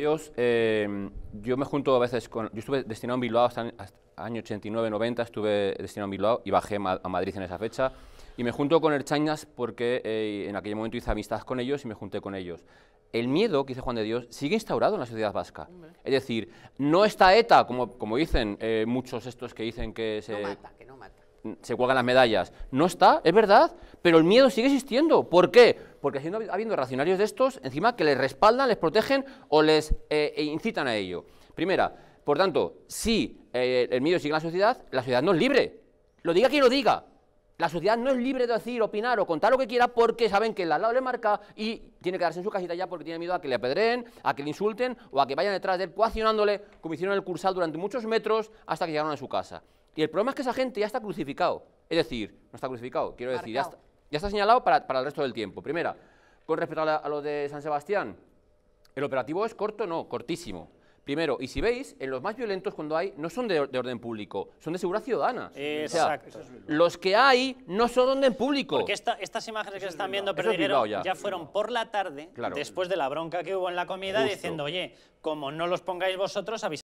Dios, em, yo me junto a veces con... Yo estuve destinado en Bilbao hasta, el año 89-90, estuve destinado en Bilbao y bajé a Madrid en esa fecha. Y me junto con Erchañas porque eh, en aquel momento hice amistad con ellos y me junté con ellos. El miedo, que dice Juan de Dios, sigue instaurado en la sociedad vasca. Es decir, no está ETA, como, como dicen eh, muchos estos que dicen que se... Se cuelgan las medallas. No está, es verdad, pero el miedo sigue existiendo. ¿Por qué? porque habiendo racionarios de estos, encima que les respaldan, les protegen o les eh, e incitan a ello. Primera, por tanto, si eh, el miedo sigue en la sociedad, la sociedad no es libre. Lo diga quien lo diga. La sociedad no es libre de decir, opinar o contar lo que quiera porque saben que el al lado le marca y tiene que quedarse en su casita ya porque tiene miedo a que le apedreen, a que le insulten o a que vayan detrás de él coaccionándole, como hicieron en el cursal durante muchos metros hasta que llegaron a su casa. Y el problema es que esa gente ya está crucificado. Es decir, no está crucificado, quiero decir, ya está señalado para, el resto del tiempo. Primera, con respecto a, lo de San Sebastián, ¿el operativo es corto? No, cortísimo. Primero, y si veis, en los más violentos cuando hay, no son de, orden público, son de seguridad ciudadana. Exacto. O sea, los que hay no son de orden público. Porque estas imágenes que se están viendo, ya. fueron por la tarde, después de la bronca que hubo en la comida, diciendo, oye, como no los pongáis vosotros, avisáis.